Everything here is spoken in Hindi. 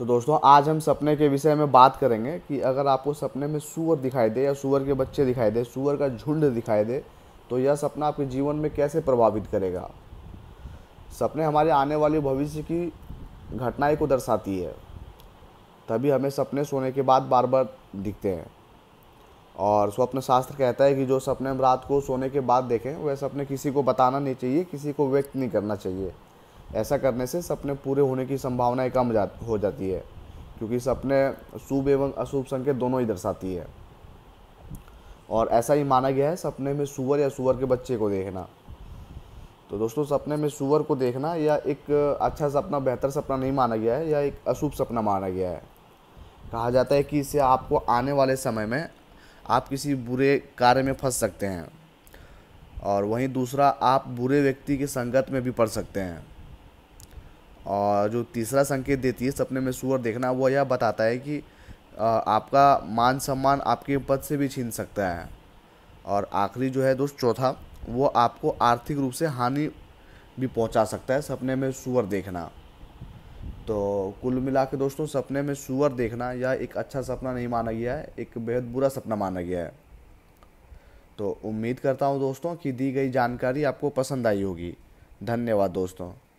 तो दोस्तों आज हम सपने के विषय में बात करेंगे कि अगर आपको सपने में सूअर दिखाई दे या सूअर के बच्चे दिखाई दे सूअर का झुंड दिखाई दे तो यह सपना आपके जीवन में कैसे प्रभावित करेगा सपने हमारे आने वाले भविष्य की घटनाएं को दर्शाती है तभी हमें सपने सोने के बाद बार बार दिखते हैं और स्वप्न शास्त्र कहता है कि जो सपने हम रात को सोने के बाद देखें वह सपने किसी को बताना नहीं चाहिए किसी को व्यक्त नहीं करना चाहिए ऐसा करने से सपने पूरे होने की संभावनाएँ कम जा, हो जाती है क्योंकि सपने शुभ एवं अशुभ संकेत दोनों ही दर्शाती है और ऐसा ही माना गया है सपने में सुअर या सुअर के बच्चे को देखना तो दोस्तों सपने में सुअर को देखना या एक अच्छा सपना बेहतर सपना नहीं माना गया है या एक अशुभ सपना माना गया है कहा जाता है कि इससे आपको आने वाले समय में आप किसी बुरे कार्य में फंस सकते हैं और वहीं दूसरा आप बुरे व्यक्ति की संगत में भी पड़ सकते हैं और जो तीसरा संकेत देती है सपने में सुअर देखना वो यह बताता है कि आपका मान सम्मान आपके पद से भी छीन सकता है और आखिरी जो है दोस्त चौथा वो आपको आर्थिक रूप से हानि भी पहुंचा सकता है सपने में सुअर देखना तो कुल मिला के दोस्तों सपने में सुअर देखना यह एक अच्छा सपना नहीं माना गया है एक बेहद बुरा सपना माना गया है तो उम्मीद करता हूँ दोस्तों कि दी गई जानकारी आपको पसंद आई होगी धन्यवाद दोस्तों